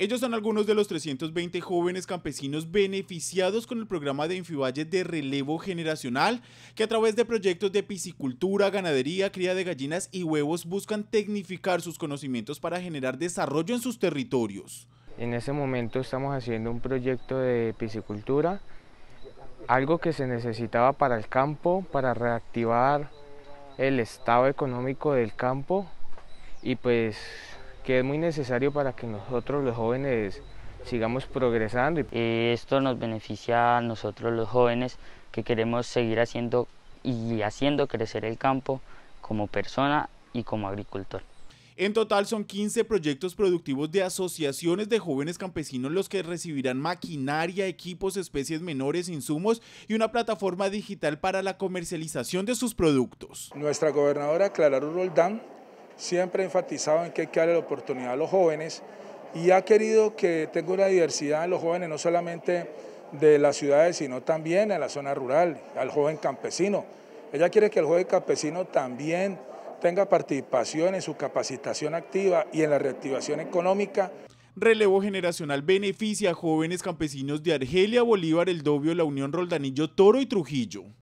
Ellos son algunos de los 320 jóvenes campesinos beneficiados con el programa de Infivalle de relevo generacional, que a través de proyectos de piscicultura, ganadería, cría de gallinas y huevos buscan tecnificar sus conocimientos para generar desarrollo en sus territorios. En ese momento estamos haciendo un proyecto de piscicultura, algo que se necesitaba para el campo, para reactivar el estado económico del campo y pues que es muy necesario para que nosotros los jóvenes sigamos progresando. Eh, esto nos beneficia a nosotros los jóvenes que queremos seguir haciendo y haciendo crecer el campo como persona y como agricultor. En total son 15 proyectos productivos de asociaciones de jóvenes campesinos los que recibirán maquinaria, equipos, especies menores, insumos y una plataforma digital para la comercialización de sus productos. Nuestra gobernadora Clara Roldán siempre ha enfatizado en que hay que darle la oportunidad a los jóvenes y ha querido que tenga una diversidad en los jóvenes, no solamente de las ciudades, sino también en la zona rural, al joven campesino. Ella quiere que el joven campesino también tenga participación en su capacitación activa y en la reactivación económica. Relevo generacional beneficia a jóvenes campesinos de Argelia, Bolívar, El Dobio, La Unión, Roldanillo, Toro y Trujillo.